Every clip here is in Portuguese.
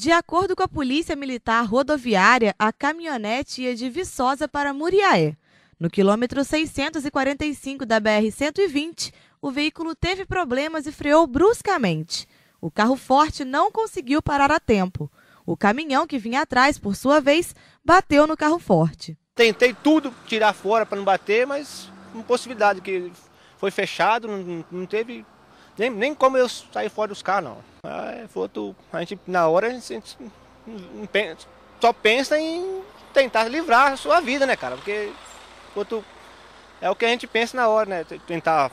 De acordo com a Polícia Militar Rodoviária, a caminhonete ia é de Viçosa para Muriaé. No quilômetro 645 da BR-120, o veículo teve problemas e freou bruscamente. O carro forte não conseguiu parar a tempo. O caminhão que vinha atrás, por sua vez, bateu no carro forte. Tentei tudo tirar fora para não bater, mas uma possibilidade que foi fechado, não teve nem, nem como eu sair fora dos carros, não. É, foto, a gente, na hora, a gente, a gente só pensa em tentar livrar a sua vida, né, cara? Porque foto, é o que a gente pensa na hora, né? Tentar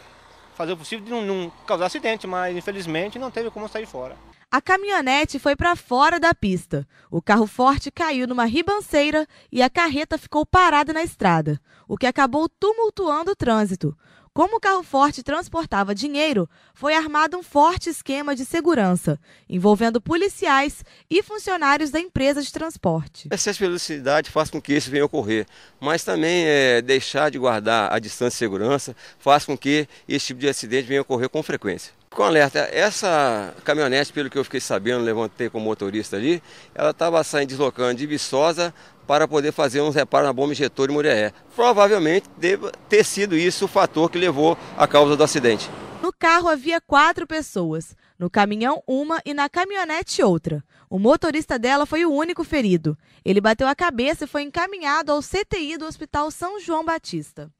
fazer o possível de não, não causar acidente, mas infelizmente não teve como sair fora. A caminhonete foi para fora da pista. O carro forte caiu numa ribanceira e a carreta ficou parada na estrada, o que acabou tumultuando o trânsito. Como o carro forte transportava dinheiro, foi armado um forte esquema de segurança, envolvendo policiais e funcionários da empresa de transporte. Excesso de velocidade faz com que isso venha a ocorrer, mas também é, deixar de guardar a distância de segurança faz com que esse tipo de acidente venha a ocorrer com frequência. Com alerta, essa caminhonete, pelo que eu fiquei sabendo, levantei com o motorista ali, ela estava saindo deslocando de Viçosa para poder fazer uns reparos na bomba injetora de Murié. Provavelmente deve ter sido isso o fator que levou à causa do acidente. No carro havia quatro pessoas, no caminhão uma e na caminhonete outra. O motorista dela foi o único ferido. Ele bateu a cabeça e foi encaminhado ao CTI do Hospital São João Batista.